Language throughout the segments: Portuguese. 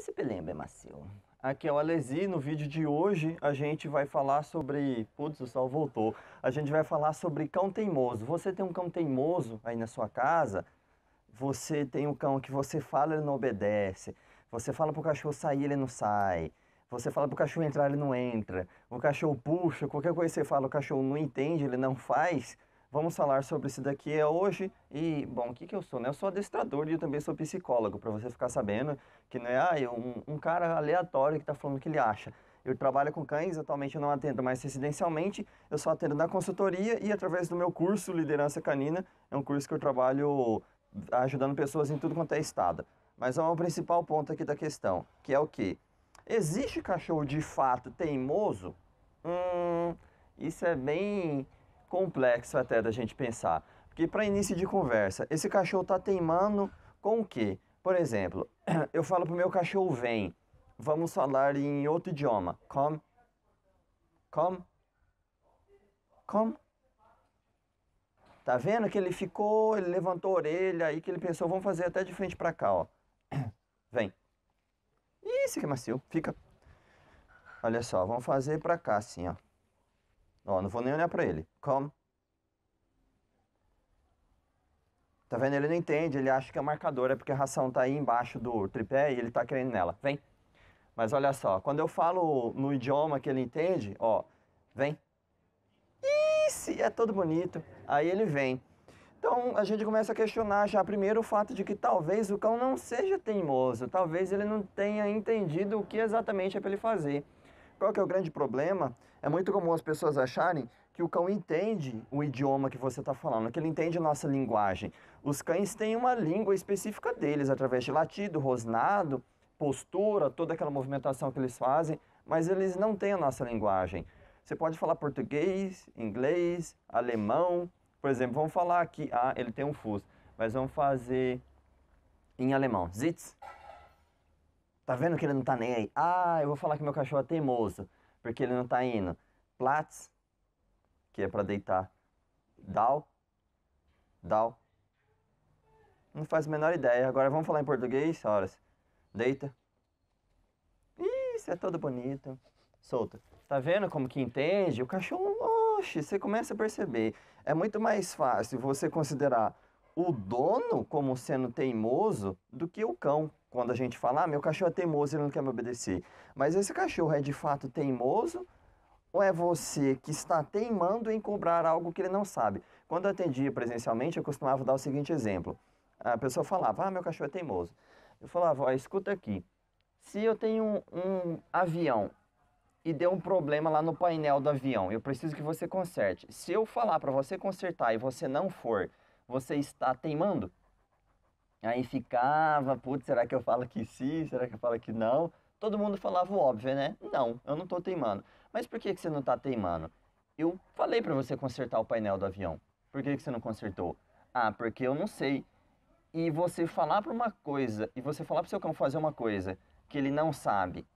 se problema é Aqui é o Alesi, no vídeo de hoje a gente vai falar sobre... Putz, o sol voltou. A gente vai falar sobre cão teimoso. Você tem um cão teimoso aí na sua casa? Você tem um cão que você fala, ele não obedece. Você fala pro cachorro sair, ele não sai. Você fala pro cachorro entrar, ele não entra. O cachorro puxa, qualquer coisa que você fala, o cachorro não entende, ele não faz Vamos falar sobre isso daqui é hoje. E, bom, o que, que eu sou? Né? Eu sou adestrador e eu também sou psicólogo, para você ficar sabendo que não é ah, um, um cara aleatório que está falando o que ele acha. Eu trabalho com cães, atualmente eu não atendo mais residencialmente, eu só atendo na consultoria e através do meu curso Liderança Canina, é um curso que eu trabalho ajudando pessoas em tudo quanto é estado. Mas é o principal ponto aqui da questão, que é o que? Existe cachorro de fato teimoso? Hum, isso é bem complexo até da gente pensar. Porque para início de conversa, esse cachorro tá teimando com o quê? Por exemplo, eu falo pro meu cachorro vem. Vamos falar em outro idioma. Come. Come. Come. Tá vendo que ele ficou, ele levantou a orelha aí que ele pensou, vamos fazer até de frente para cá, ó. Vem. Isso que é macio. Fica. Olha só, vamos fazer para cá assim, ó. Ó, não vou nem olhar pra ele. Calma. Tá vendo? Ele não entende, ele acha que é marcador, é porque a ração tá aí embaixo do tripé e ele tá querendo nela. Vem. Mas olha só, quando eu falo no idioma que ele entende, ó, vem. Isso, é todo bonito. Aí ele vem. Então a gente começa a questionar já primeiro o fato de que talvez o cão não seja teimoso, talvez ele não tenha entendido o que exatamente é para ele fazer. Qual que é o grande problema? É muito comum as pessoas acharem que o cão entende o idioma que você está falando, que ele entende a nossa linguagem. Os cães têm uma língua específica deles, através de latido, rosnado, postura, toda aquela movimentação que eles fazem, mas eles não têm a nossa linguagem. Você pode falar português, inglês, alemão. Por exemplo, vamos falar aqui, ah, ele tem um fuso, mas vamos fazer em alemão. Sitz, Tá vendo que ele não tá nem aí? Ah, eu vou falar que meu cachorro é teimoso, porque ele não tá indo. Platz, que é para deitar. Dal, dal. Não faz a menor ideia. Agora vamos falar em português, horas. Deita. Isso é todo bonito. Solta. Tá vendo como que entende? O cachorro, oxe, você começa a perceber. É muito mais fácil você considerar o dono como sendo teimoso do que o cão quando a gente fala, ah, meu cachorro é teimoso, ele não quer me obedecer. Mas esse cachorro é de fato teimoso ou é você que está teimando em cobrar algo que ele não sabe? Quando eu atendia presencialmente, eu costumava dar o seguinte exemplo. A pessoa falava, ah, meu cachorro é teimoso. Eu falava, escuta aqui, se eu tenho um, um avião e deu um problema lá no painel do avião, eu preciso que você conserte. Se eu falar para você consertar e você não for, você está teimando? Aí ficava, putz, será que eu falo que sim? Será que eu falo que não? Todo mundo falava o óbvio, né? Não, eu não tô teimando. Mas por que, que você não tá teimando? Eu falei para você consertar o painel do avião. Por que, que você não consertou? Ah, porque eu não sei. E você falar para uma coisa, e você falar para o seu cão fazer uma coisa que ele não sabe,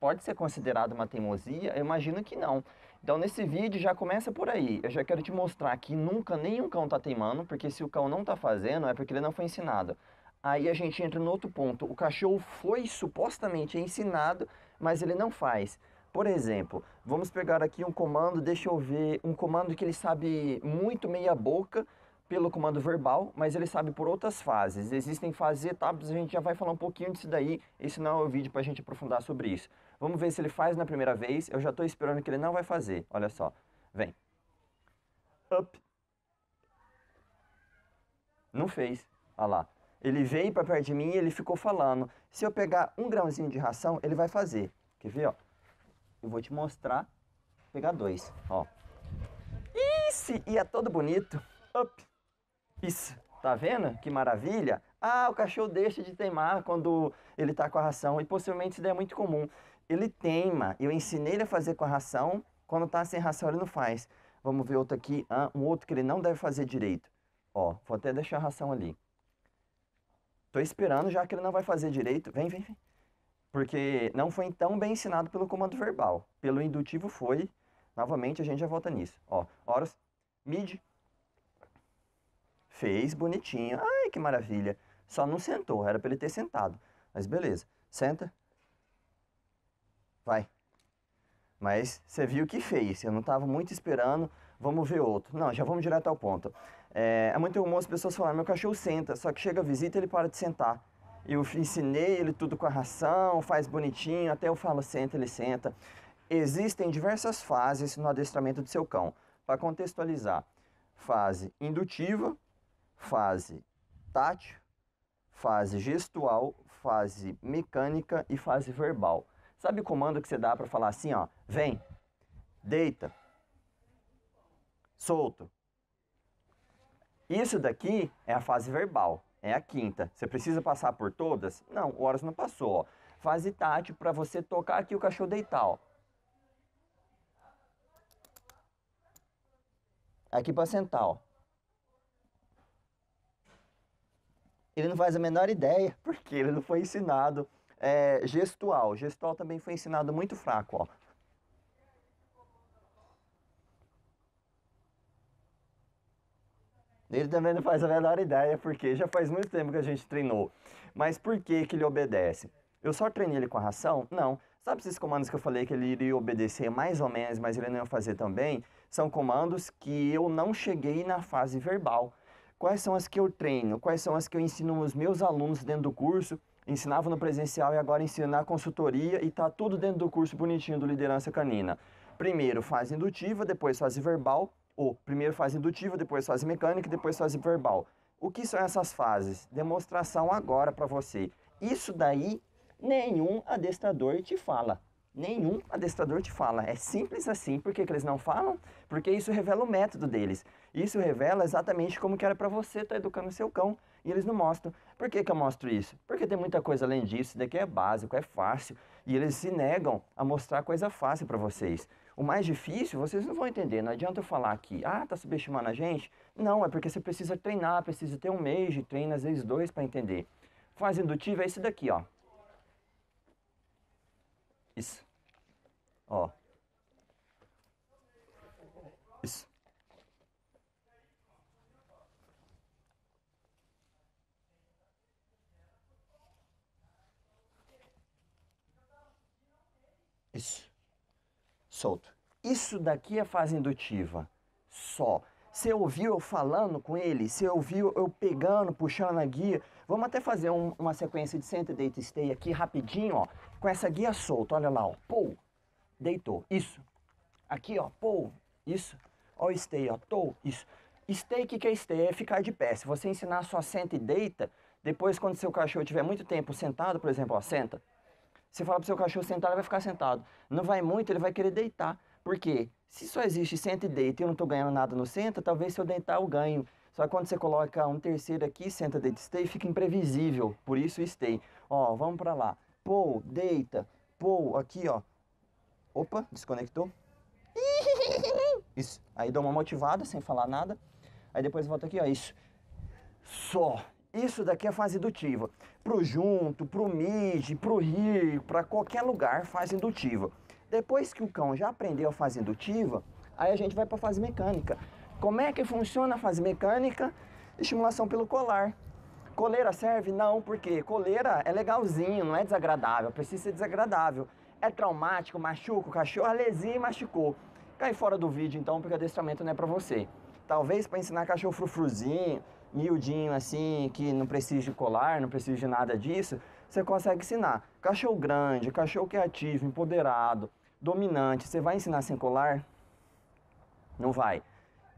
pode ser considerado uma teimosia? Eu imagino que não. Então, nesse vídeo já começa por aí. Eu já quero te mostrar que nunca nenhum cão está teimando, porque se o cão não está fazendo, é porque ele não foi ensinado. Aí a gente entra no outro ponto. O cachorro foi supostamente ensinado, mas ele não faz. Por exemplo, vamos pegar aqui um comando, deixa eu ver, um comando que ele sabe muito meia boca, pelo comando verbal, mas ele sabe por outras fases. Existem fases e etapas, a gente já vai falar um pouquinho disso daí, esse não é o vídeo para a gente aprofundar sobre isso. Vamos ver se ele faz na primeira vez, eu já estou esperando que ele não vai fazer, olha só, vem. Up. Não fez, olha lá. Ele veio para perto de mim e ele ficou falando. Se eu pegar um grãozinho de ração, ele vai fazer. Quer ver, ó? Eu vou te mostrar, vou pegar dois, ó. Isso, e é todo bonito. Up. Tá vendo? Que maravilha! Ah, o cachorro deixa de teimar quando ele tá com a ração. E possivelmente isso daí é muito comum. Ele teima. Eu ensinei ele a fazer com a ração. Quando tá sem ração, ele não faz. Vamos ver outro aqui. Ah, um outro que ele não deve fazer direito. Ó, vou até deixar a ração ali. Tô esperando já que ele não vai fazer direito. Vem, vem, vem. Porque não foi tão bem ensinado pelo comando verbal. Pelo indutivo foi. Novamente, a gente já volta nisso. Ó, horas, mid, Fez bonitinho. Ai, que maravilha. Só não sentou, era para ele ter sentado. Mas beleza. Senta. Vai. Mas você viu o que fez. Eu não estava muito esperando. Vamos ver outro. Não, já vamos direto ao ponto. É, é muito comum as pessoas falarem: meu cachorro senta, só que chega a visita ele para de sentar. Eu ensinei ele tudo com a ração, faz bonitinho, até eu falo senta, ele senta. Existem diversas fases no adestramento do seu cão. Para contextualizar, fase indutiva, fase tátil, fase gestual, fase mecânica e fase verbal. Sabe o comando que você dá para falar assim, ó? Vem, deita, solto. Isso daqui é a fase verbal, é a quinta. Você precisa passar por todas? Não, horas não passou. Ó. Fase tátil para você tocar aqui o cachorro deitar, ó. Aqui para sentar, ó. ele não faz a menor ideia, porque ele não foi ensinado é, gestual. Gestual também foi ensinado muito fraco, ó. Ele também não faz a menor ideia, porque já faz muito tempo que a gente treinou. Mas por que, que ele obedece? Eu só treinei ele com a ração? Não. Sabe esses comandos que eu falei que ele iria obedecer mais ou menos, mas ele não ia fazer também? São comandos que eu não cheguei na fase verbal quais são as que eu treino, quais são as que eu ensino os meus alunos dentro do curso. Ensinava no presencial e agora ensino na consultoria e tá tudo dentro do curso bonitinho do Liderança Canina. Primeiro fase indutiva, depois fase verbal, ou primeiro fase indutiva, depois fase mecânica, depois fase verbal. O que são essas fases? Demonstração agora para você. Isso daí nenhum adestrador te fala. Nenhum adestrador te fala. É simples assim. Por que, que eles não falam? Porque isso revela o método deles. Isso revela exatamente como que era para você estar tá educando seu cão e eles não mostram. Por que, que eu mostro isso? Porque tem muita coisa além disso, isso daqui é básico, é fácil, e eles se negam a mostrar coisa fácil para vocês. O mais difícil vocês não vão entender, não adianta eu falar aqui, ah, tá subestimando a gente? Não, é porque você precisa treinar, precisa ter um mês de treino, às vezes dois para entender. Fase indutiva é isso daqui, ó. Isso. Ó, Isso. Solto. Isso daqui é fase indutiva. Só. Você ouviu eu falando com ele? Você ouviu eu pegando, puxando a guia? Vamos até fazer um, uma sequência de center, deita, stay aqui rapidinho, ó. Com essa guia solta, olha lá, ó. Pou, deitou, isso. Aqui, ó, pou, isso. Ó, stay, ó, Tô. isso. Stay, o que, que é stay? É ficar de pé. Se você ensinar só senta e deita, depois quando seu cachorro tiver muito tempo sentado, por exemplo, ó, senta. Você fala pro seu cachorro sentar, ele vai ficar sentado. Não vai muito, ele vai querer deitar. Por quê? Se só existe senta e deita e eu não estou ganhando nada no senta, talvez se eu deitar eu ganho. Só que quando você coloca um terceiro aqui, senta, deita, stay, fica imprevisível. Por isso stay. Ó, vamos para lá. Pou, deita. Pou, aqui, ó. Opa, desconectou. Isso. Aí dá uma motivada sem falar nada. Aí depois volta aqui, ó. Isso. Só. Isso daqui é fase indutiva. Pro junto, pro mid, pro rio, para qualquer lugar, fase indutiva. Depois que o cão já aprendeu a fase indutiva, aí a gente vai para a fase mecânica. Como é que funciona a fase mecânica? Estimulação pelo colar. Coleira serve? Não, porque coleira é legalzinho, não é desagradável, precisa ser desagradável. É traumático, machuca o cachorro, alesia e machucou. Cai fora do vídeo então, porque o adestramento não é para você. Talvez para ensinar cachorro frufruzinho, miudinho assim, que não precisa de colar, não precisa de nada disso, você consegue ensinar. Cachorro grande, cachorro que é ativo, empoderado, dominante, você vai ensinar sem colar? Não vai.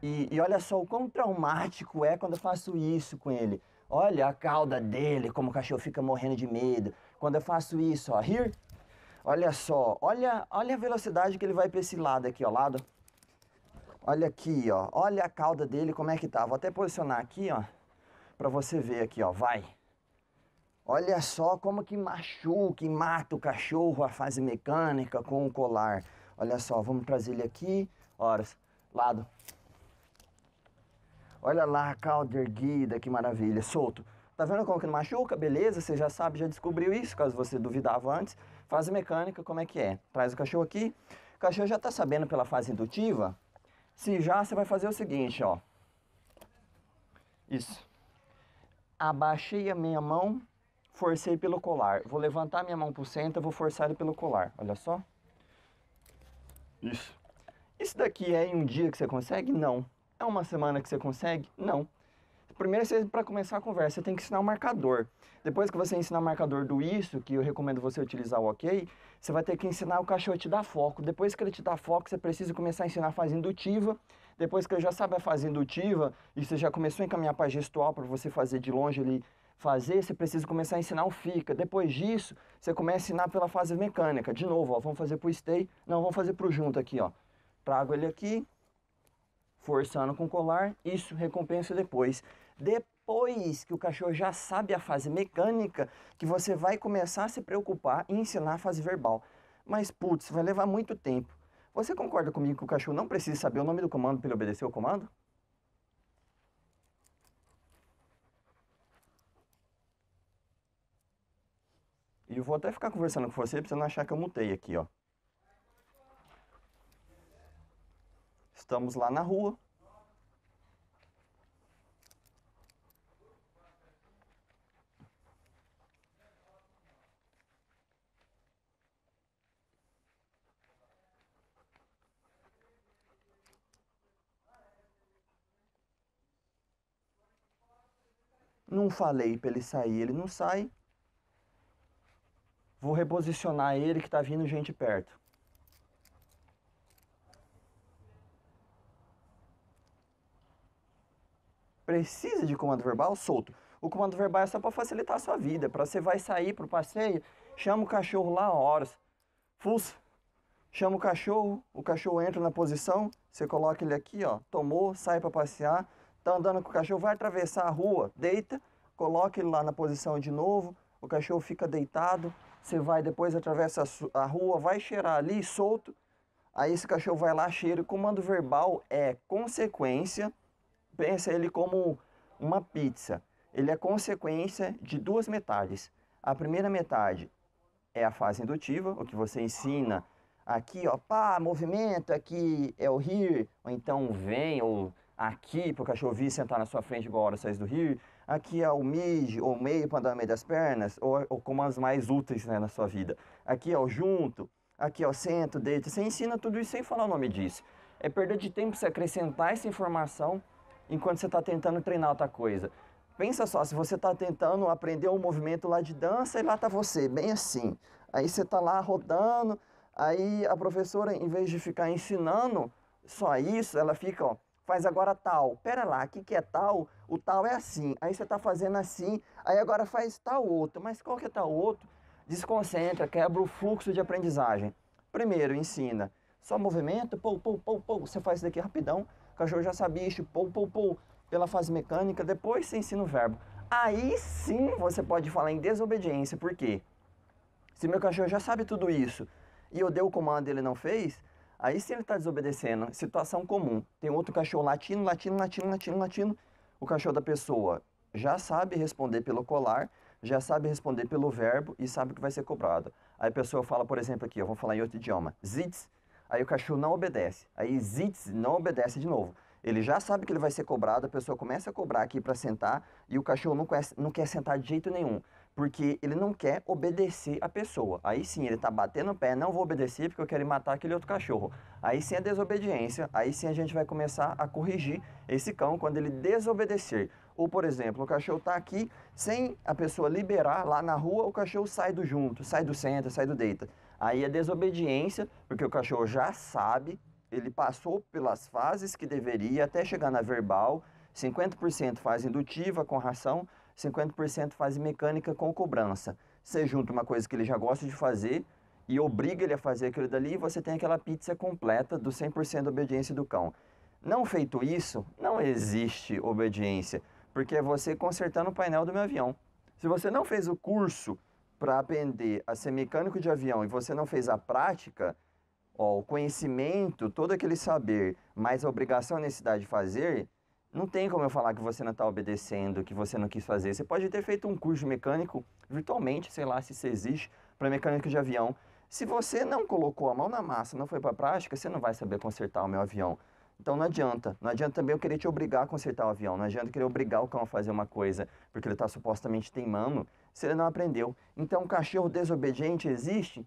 E, e olha só o quão traumático é quando eu faço isso com ele. Olha a cauda dele, como o cachorro fica morrendo de medo. Quando eu faço isso, ó, here, olha só, olha, olha a velocidade que ele vai para esse lado aqui, ó, lado Olha aqui, ó. Olha a cauda dele, como é que tá. Vou até posicionar aqui, ó. para você ver aqui, ó. Vai. Olha só como que machuca e mata o cachorro a fase mecânica com o colar. Olha só, vamos trazer ele aqui. Horas. Lado. Olha lá a cauda erguida, que maravilha. Solto. Tá vendo como que não machuca? Beleza, você já sabe, já descobriu isso, caso você duvidava antes. Fase mecânica, como é que é? Traz o cachorro aqui. O cachorro já tá sabendo pela fase indutiva se já, você vai fazer o seguinte, ó. Isso. Abaixei a minha mão, forcei pelo colar. Vou levantar minha mão pro centro, vou forçar ele pelo colar. Olha só. Isso. Isso daqui é em um dia que você consegue? Não. É uma semana que você consegue? Não primeiro, é para começar a conversa, você tem que ensinar o marcador. Depois que você ensinar o marcador do isso, que eu recomendo você utilizar o OK, você vai ter que ensinar o cachorro te dar foco. Depois que ele te dá foco, você precisa começar a ensinar a fase indutiva. Depois que ele já sabe a fase indutiva e você já começou a encaminhar para gestual para você fazer de longe ele fazer, você precisa começar a ensinar o fica. Depois disso, você começa a ensinar pela fase mecânica. De novo, ó, vamos fazer o stay. Não, vamos fazer para o junto aqui, ó. Trago ele aqui, forçando com colar, isso, recompensa depois. Depois que o cachorro já sabe a fase mecânica, que você vai começar a se preocupar em ensinar a fase verbal. Mas putz, vai levar muito tempo. Você concorda comigo que o cachorro não precisa saber o nome do comando para ele obedecer o comando? E eu vou até ficar conversando com você para você não achar que eu mutei aqui, ó. Estamos lá na rua, Não falei para ele sair, ele não sai. Vou reposicionar ele que tá vindo gente perto. Precisa de comando verbal? Solto. O comando verbal é só para facilitar a sua vida. Para você vai sair pro passeio, chama o cachorro lá horas. Fuça. Chama o cachorro, o cachorro entra na posição, você coloca ele aqui, ó, tomou, sai para passear, tá andando com o cachorro, vai atravessar a rua, deita, coloca ele lá na posição de novo, o cachorro fica deitado, você vai depois, atravessa a rua, vai cheirar ali solto, aí esse cachorro vai lá, cheira. O comando verbal é consequência, pensa ele como uma pizza. Ele é consequência de duas metades. A primeira metade é a fase indutiva, o que você ensina aqui, ó, pá, movimento, aqui é o rir, ou então vem, ou aqui, para o cachorro vir sentar na sua frente igual a hora do rir. Aqui é o mid, ou meio para andar no meio das pernas, ou, ou como as mais úteis né, na sua vida. Aqui é o junto, aqui é o centro, deita. Você ensina tudo isso sem falar o nome disso. É perda de tempo você acrescentar essa informação enquanto você está tentando treinar outra coisa. Pensa só, se você está tentando aprender um movimento lá de dança e lá está você, bem assim. Aí você está lá rodando, aí a professora, em vez de ficar ensinando só isso, ela fica, ó, faz agora tal. Pera lá, o que, que é tal? O tal é assim. Aí você está fazendo assim, aí agora faz tal outro. Mas qual que é tal outro? Desconcentra, quebra o fluxo de aprendizagem. Primeiro, ensina. Só movimento, pou, pou, pou, pou. Você faz isso daqui rapidão. O cachorro já sabia isso, pou, pou, pou. Pela fase mecânica, depois você ensina o verbo. Aí sim você pode falar em desobediência, por quê? Se meu cachorro já sabe tudo isso e eu dei o comando e ele não fez, Aí se ele está desobedecendo, situação comum, tem outro cachorro latino, latino, latino, latino, latino, o cachorro da pessoa já sabe responder pelo colar, já sabe responder pelo verbo e sabe que vai ser cobrado. Aí a pessoa fala, por exemplo, aqui, eu vou falar em outro idioma, Zits. aí o cachorro não obedece, aí zits não obedece de novo. Ele já sabe que ele vai ser cobrado, a pessoa começa a cobrar aqui para sentar e o cachorro não, conhece, não quer sentar de jeito nenhum porque ele não quer obedecer a pessoa. Aí sim, ele tá batendo o pé, não vou obedecer porque eu quero matar aquele outro cachorro. Aí sim a desobediência, aí sim a gente vai começar a corrigir esse cão quando ele desobedecer. Ou, por exemplo, o cachorro tá aqui, sem a pessoa liberar lá na rua, o cachorro sai do junto, sai do centro, sai do deita. Aí é desobediência, porque o cachorro já sabe, ele passou pelas fases que deveria até chegar na verbal, 50% fase indutiva com ração, 50% faz mecânica com cobrança. Você junta uma coisa que ele já gosta de fazer e obriga ele a fazer aquilo dali e você tem aquela pizza completa do 100% obediência do cão. Não feito isso, não existe obediência, porque é você consertando o painel do meu avião. Se você não fez o curso para aprender a ser mecânico de avião e você não fez a prática, ó, o conhecimento, todo aquele saber, mais a obrigação e necessidade de fazer, não tem como eu falar que você não está obedecendo, que você não quis fazer. Você pode ter feito um curso mecânico virtualmente, sei lá se isso existe, para mecânico de avião. Se você não colocou a mão na massa, não foi para a prática, você não vai saber consertar o meu avião. Então não adianta. Não adianta também eu querer te obrigar a consertar o avião. Não adianta querer obrigar o cão a fazer uma coisa porque ele está supostamente teimando se ele não aprendeu. Então, cachorro desobediente existe?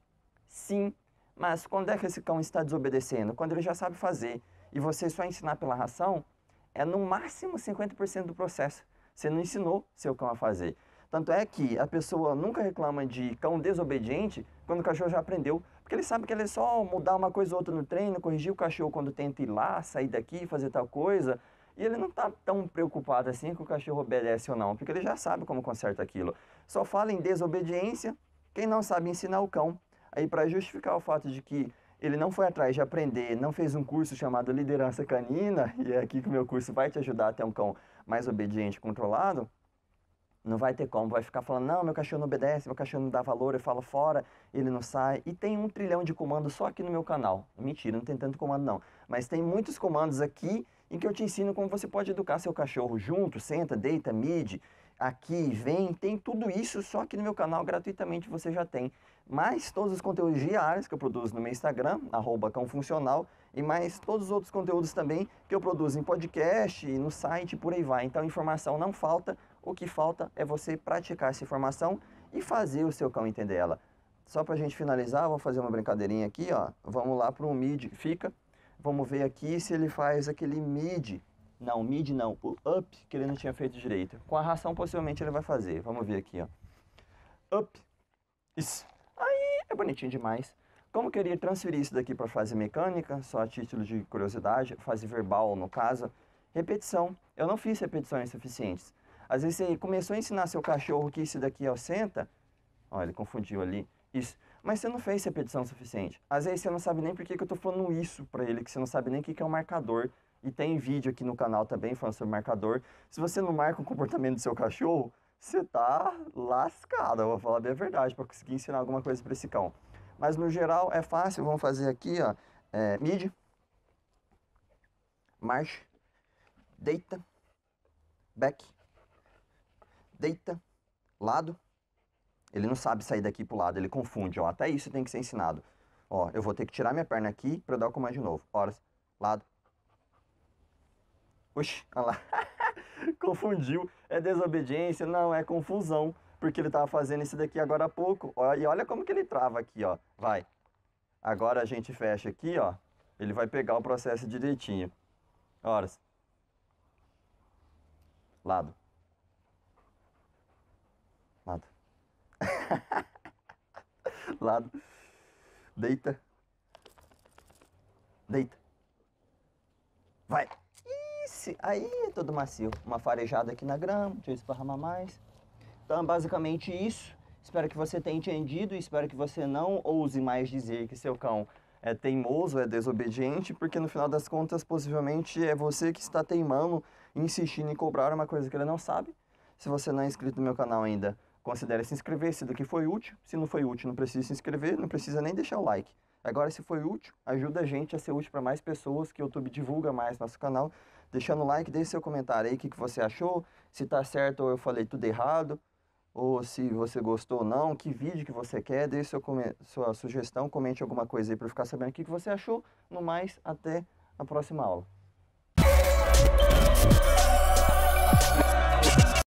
Sim. Mas quando é que esse cão está desobedecendo? Quando ele já sabe fazer. E você só ensinar pela ração é no máximo 50% do processo. Você não ensinou seu cão a fazer. Tanto é que a pessoa nunca reclama de cão desobediente quando o cachorro já aprendeu, porque ele sabe que ele é só mudar uma coisa ou outra no treino, corrigir o cachorro quando tenta ir lá, sair daqui, fazer tal coisa, e ele não está tão preocupado assim que o cachorro obedece ou não, porque ele já sabe como conserta aquilo. Só fala em desobediência quem não sabe ensinar o cão. Aí para justificar o fato de que ele não foi atrás de aprender, não fez um curso chamado Liderança Canina, e é aqui que o meu curso vai te ajudar a ter um cão mais obediente e controlado, não vai ter como, vai ficar falando, não, meu cachorro não obedece, meu cachorro não dá valor, eu falo fora, ele não sai. E tem um trilhão de comandos só aqui no meu canal. Mentira, não tem tanto comando não. Mas tem muitos comandos aqui em que eu te ensino como você pode educar seu cachorro junto, senta, deita, mide aqui, vem, tem tudo isso só aqui no meu canal gratuitamente você já tem. Mais todos os conteúdos diários que eu produzo no meu Instagram, arroba cãofuncional, e mais todos os outros conteúdos também que eu produzo em podcast, no site, por aí vai. Então informação não falta, o que falta é você praticar essa informação e fazer o seu cão entender ela. Só para a gente finalizar, vou fazer uma brincadeirinha aqui, ó. Vamos lá para o mid, fica. Vamos ver aqui se ele faz aquele mid não, mid não. O up que ele não tinha feito direito. Com a ração, possivelmente ele vai fazer. Vamos ver aqui, ó. Up. Isso. Aí é bonitinho demais. Como queria transferir isso daqui para fase mecânica, só a título de curiosidade, fase verbal no caso, repetição. Eu não fiz repetições suficientes. Às vezes você começou a ensinar seu cachorro que isso daqui é o senta. Ó, ele confundiu ali. Isso. Mas você não fez repetição suficiente. Às vezes você não sabe nem por que, que eu estou falando isso para ele, que você não sabe nem o que, que é o um marcador. E tem vídeo aqui no canal também falando sobre marcador. Se você não marca o comportamento do seu cachorro, você tá lascado, eu vou falar bem a verdade, para conseguir ensinar alguma coisa para esse cão. Mas no geral é fácil, vamos fazer aqui, ó, é, mid, march, deita, back, deita, lado. Ele não sabe sair daqui pro lado, ele confunde, ó, até isso tem que ser ensinado. Ó, eu vou ter que tirar minha perna aqui para dar o comando de novo. Horas, lado, Oxi, olha lá. Confundiu. É desobediência? Não, é confusão. Porque ele estava fazendo isso daqui agora há pouco. e olha como que ele trava aqui, ó. Vai. Agora a gente fecha aqui, ó. Ele vai pegar o processo direitinho. Horas. Lado. Lado. Lado. Deita. Deita. Vai aí é todo macio. Uma farejada aqui na grama, deixa eu esparramar mais. Então, é basicamente isso. Espero que você tenha entendido e espero que você não ouse mais dizer que seu cão é teimoso, é desobediente, porque no final das contas, possivelmente, é você que está teimando, insistindo em cobrar uma coisa que ele não sabe. Se você não é inscrito no meu canal ainda, considere se inscrever se do que foi útil. Se não foi útil, não precisa se inscrever, não precisa nem deixar o like. Agora, se foi útil, ajuda a gente a ser útil para mais pessoas, que o YouTube divulga mais nosso canal deixando o like, deixe seu comentário aí, o que, que você achou, se tá certo ou eu falei tudo errado, ou se você gostou ou não, que vídeo que você quer, deixe seu, sua sugestão, comente alguma coisa aí para eu ficar sabendo o que, que você achou. No mais, até a próxima aula.